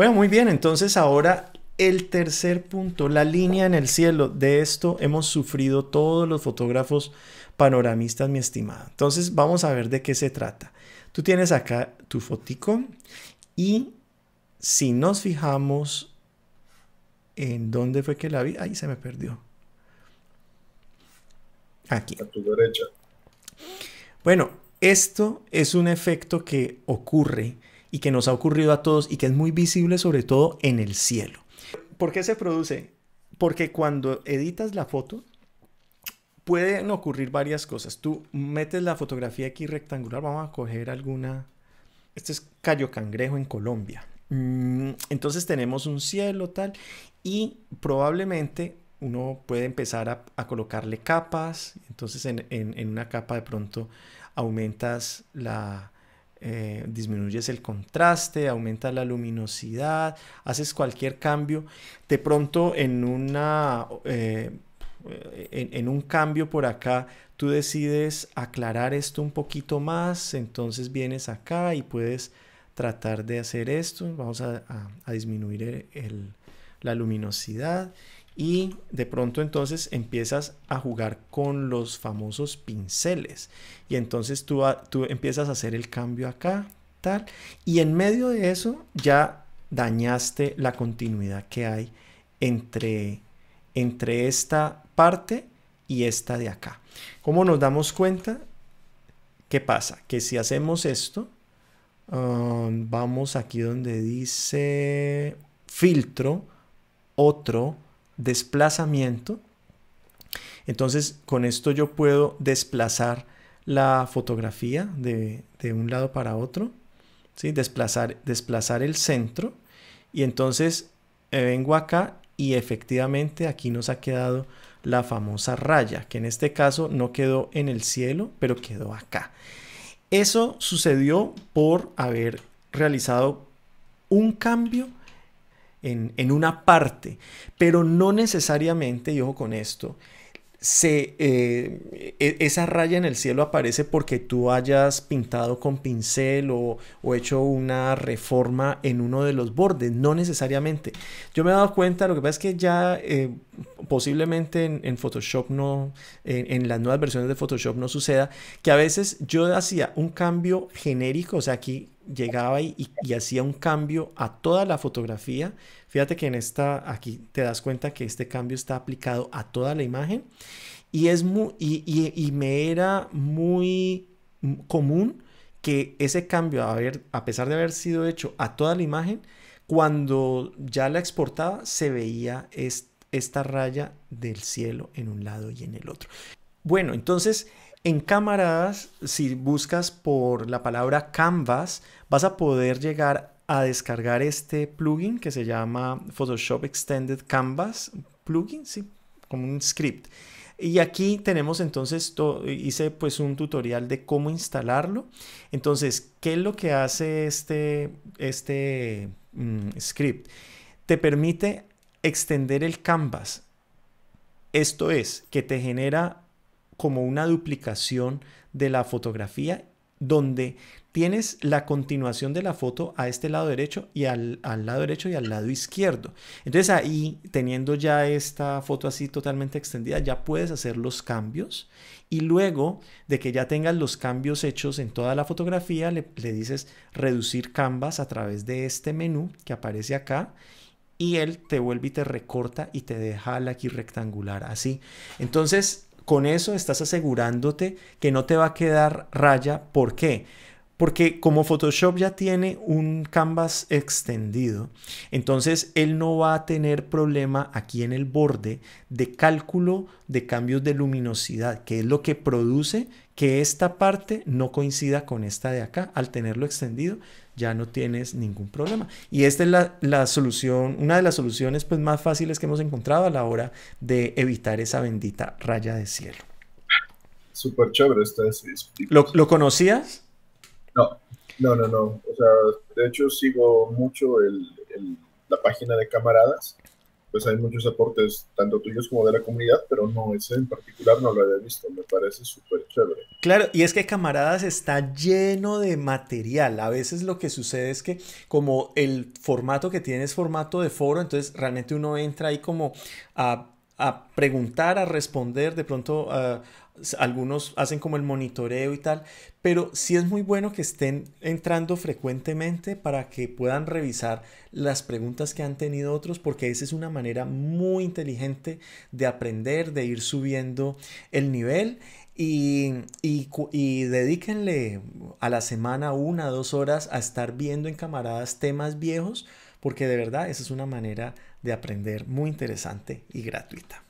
Bueno, muy bien, entonces ahora el tercer punto, la línea en el cielo. De esto hemos sufrido todos los fotógrafos panoramistas, mi estimada. Entonces vamos a ver de qué se trata. Tú tienes acá tu fotico y si nos fijamos en dónde fue que la vi, ahí se me perdió. Aquí. A tu derecha. Bueno, esto es un efecto que ocurre y que nos ha ocurrido a todos y que es muy visible sobre todo en el cielo. ¿Por qué se produce? Porque cuando editas la foto, pueden ocurrir varias cosas. Tú metes la fotografía aquí rectangular, vamos a coger alguna... Este es Cayo Cangrejo en Colombia. Mm, entonces tenemos un cielo tal y probablemente uno puede empezar a, colocarle capas. Entonces en, una capa de pronto aumentas la, eh, disminuyes el contraste, aumenta la luminosidad, haces cualquier cambio. De pronto en una... Eh, en, un cambio por acá, tú decides aclarar esto un poquito más, entonces vienes acá y puedes tratar de hacer esto. Vamos a, disminuir la luminosidad y de pronto entonces empiezas a jugar con los famosos pinceles y entonces tú, ah, tú empiezas a hacer el cambio acá, tal, y en medio de eso ya dañaste la continuidad que hay entre, entre esta parte y esta de acá. ¿Cómo nos damos cuenta? ¿Qué pasa? Que si hacemos esto, um, vamos aquí donde dice filtro, otro, desplazamiento. Entonces, con esto yo puedo desplazar la fotografía de, un lado para otro, ¿sí? desplazar, desplazar el centro. Y entonces eh, vengo acá y efectivamente aquí nos ha quedado la famosa raya, que en este caso no quedó en el cielo, pero quedó acá. Eso sucedió por haber realizado un cambio en, en una parte, pero no necesariamente, y ojo con esto, se, eh, e, esa raya en el cielo aparece porque tú hayas pintado con pincel o, hecho una reforma en uno de los bordes, no necesariamente. Yo me he dado cuenta, lo que pasa es que ya eh, posiblemente en, Photoshop no, en, las nuevas versiones de Photoshop no suceda, que a veces yo hacía un cambio genérico, o sea, aquí llegaba y hacía un cambio a toda la fotografía Fíjate que en esta, aquí te das cuenta que este cambio está aplicado a toda la imagen y, es muy, y, me era muy común que ese cambio, a, ver, a pesar de haber sido hecho a toda la imagen, cuando ya la exportaba se veía esta raya del cielo en un lado y en el otro. Bueno, entonces en cámaras si buscas por la palabra canvas, vas a poder llegar a descargar este plugin que se llama Photoshop Extended Canvas plugin, sí, como un script. Y aquí tenemos entonces, hice pues un tutorial de cómo instalarlo. Entonces, ¿qué es lo que hace este, este mm, script? Te permite extender el canvas. Esto es, que te genera como una duplicación de la fotografía donde tienes la continuación de la foto a este lado derecho y al, lado derecho y al lado izquierdo. Entonces ahí, teniendo ya esta foto así totalmente extendida, ya puedes hacer los cambios y luego de que ya tengas los cambios hechos en toda la fotografía, le, le dices reducir canvas a través de este menú que aparece acá y él te vuelve y te recorta y te deja la aquí rectangular así. Entonces, con eso estás asegurándote que no te va a quedar raya. ¿Por qué? porque como Photoshop ya tiene un canvas extendido, entonces él no va a tener problema aquí en el borde de cálculo de cambios de luminosidad, que es lo que produce que esta parte no coincida con esta de acá. Al tenerlo extendido ya no tienes ningún problema. Y esta es la, solución, una de las soluciones pues, más fáciles que hemos encontrado a la hora de evitar esa bendita raya de cielo. Súper chévere esta. ¿Lo, ¿Lo conocías? No, no, no, O sea, de hecho sigo mucho el, la página de camaradas. Pues hay muchos aportes, tanto tuyos como de la comunidad, pero no, ese en particular no lo había visto. Me parece súper chévere. Claro, y es que camaradas está lleno de material. A veces lo que sucede es que como el formato que tienes, es formato de foro, entonces realmente uno entra ahí como a a preguntar, a responder, de pronto algunos hacen como el monitoreo y tal, pero sí es muy bueno que estén entrando frecuentemente para que puedan revisar las preguntas que han tenido otros, porque esa es una manera muy inteligente de aprender, de ir subiendo el nivel. Y, dedíquenle a la semana una, dos horas a estar viendo en camaradas temas viejos porque de verdad esa es una manera de aprender muy interesante y gratuita.